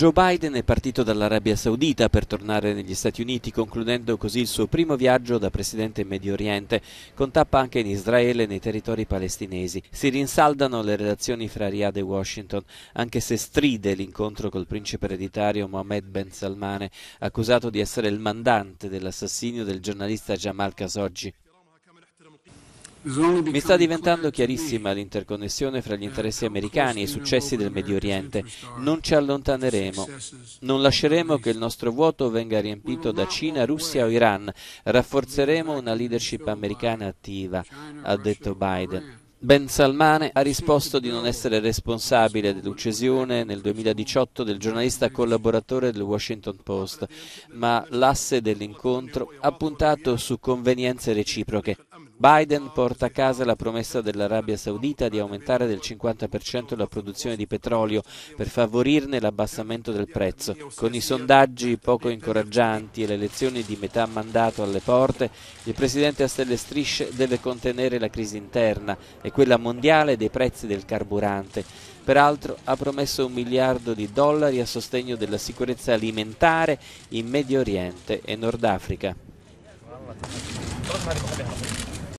Joe Biden è partito dall'Arabia Saudita per tornare negli Stati Uniti, concludendo così il suo primo viaggio da presidente in Medio Oriente, con tappa anche in Israele e nei territori palestinesi. Si rinsaldano le relazioni fra Riyadh e Washington, anche se stride l'incontro col principe ereditario Mohammed Ben Salmane, accusato di essere il mandante dell'assassinio del giornalista Jamal Khashoggi. Mi sta diventando chiarissima l'interconnessione fra gli interessi americani e i successi del Medio Oriente. Non ci allontaneremo. Non lasceremo che il nostro vuoto venga riempito da Cina, Russia o Iran. Rafforzeremo una leadership americana attiva, ha detto Biden. Ben Salmane ha risposto di non essere responsabile dell'uccisione nel 2018 del giornalista collaboratore del Washington Post, ma l'asse dell'incontro ha puntato su convenienze reciproche. Biden porta a casa la promessa dell'Arabia Saudita di aumentare del 50% la produzione di petrolio per favorirne l'abbassamento del prezzo. Con i sondaggi poco incoraggianti e le elezioni di metà mandato alle porte, il presidente a stelle strisce deve contenere la crisi interna e quella mondiale dei prezzi del carburante. Peraltro ha promesso un miliardo di dollari a sostegno della sicurezza alimentare in Medio Oriente e Nord Africa.